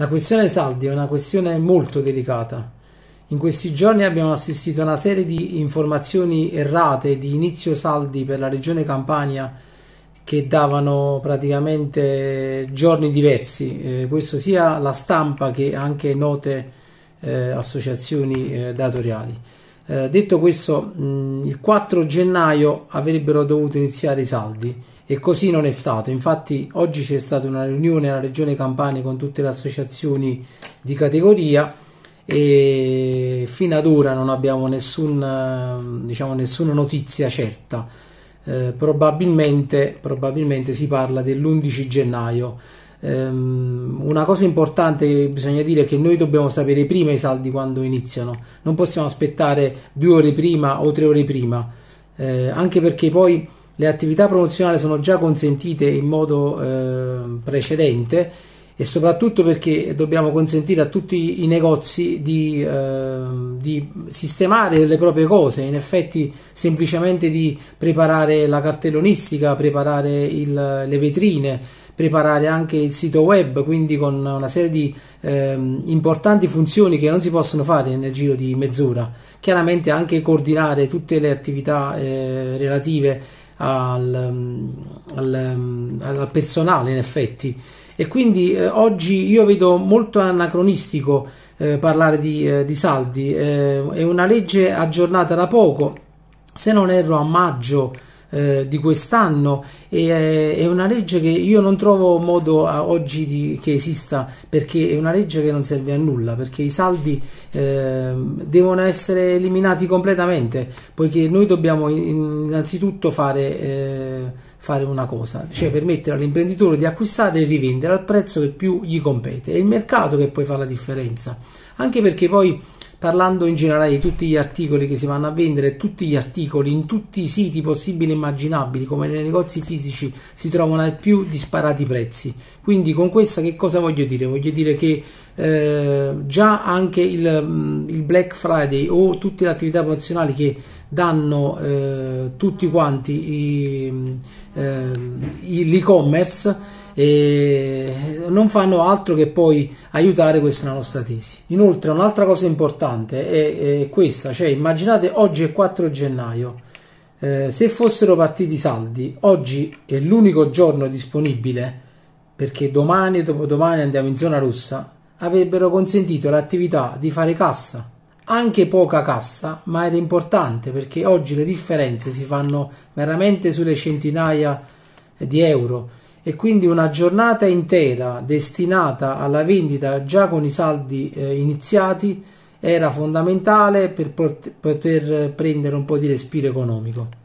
La questione saldi è una questione molto delicata. In questi giorni abbiamo assistito a una serie di informazioni errate di inizio saldi per la regione Campania che davano praticamente giorni diversi, eh, questo sia la stampa che anche note eh, associazioni eh, datoriali. Eh, detto questo, mh, mm, il 4 gennaio avrebbero dovuto iniziare i saldi e così non è stato. Infatti oggi c'è stata una riunione alla Regione Campania con tutte le associazioni di categoria e fino ad ora non abbiamo nessun, eh, diciamo, nessuna notizia certa. Eh, probabilmente, probabilmente si parla dell'11 gennaio ehm, una cosa importante che bisogna dire è che noi dobbiamo sapere prima i saldi quando iniziano, non possiamo aspettare due ore prima o tre ore prima, eh, anche perché poi le attività promozionali sono già consentite in modo eh, precedente e soprattutto perché dobbiamo consentire a tutti i negozi di, eh, di, sistemare le proprie cose, in effetti semplicemente di preparare la cartellonistica, preparare il, le vetrine, preparare anche il sito web, quindi con una serie di ehm, importanti funzioni che non si possono fare nel giro di mezz'ora. Chiaramente anche coordinare tutte le attività eh, relative al, mm, al, mm, al, personale, in effetti. E quindi eh, oggi io vedo molto anacronistico eh, parlare di, eh, di saldi, eh, è una legge aggiornata da poco, se non erro a maggio eh, di quest'anno e eh, è una legge che io non trovo modo oggi di, che esista perché è una legge che non serve a nulla perché i saldi eh, devono essere eliminati completamente poiché noi dobbiamo innanzitutto fare, eh, fare una cosa cioè mm. permettere all'imprenditore di acquistare e rivendere al prezzo che più gli compete è il mercato che poi fa la differenza anche perché poi parlando in generale di tutti gli articoli che si vanno a vendere, tutti gli articoli in tutti i siti possibili e immaginabili, come nei negozi fisici, si trovano ai più disparati prezzi. Quindi con questa che cosa voglio dire? Voglio dire che eh, già anche il, mm, il, Black Friday o tutte le attività promozionali che danno eh, tutti quanti i, eh, l'e-commerce e eh, non fanno altro che poi aiutare questa nostra tesi. Inoltre un'altra cosa importante è, è questa, cioè immaginate oggi è 4 gennaio, eh, se fossero partiti i saldi, oggi è l'unico giorno disponibile perché domani e dopodomani andiamo in zona rossa, avrebbero consentito l'attività di fare cassa, anche poca cassa, ma era importante perché oggi le differenze si fanno veramente sulle centinaia di euro e quindi una giornata intera destinata alla vendita già con i saldi eh, iniziati era fondamentale per, per prendere un po' di respiro economico.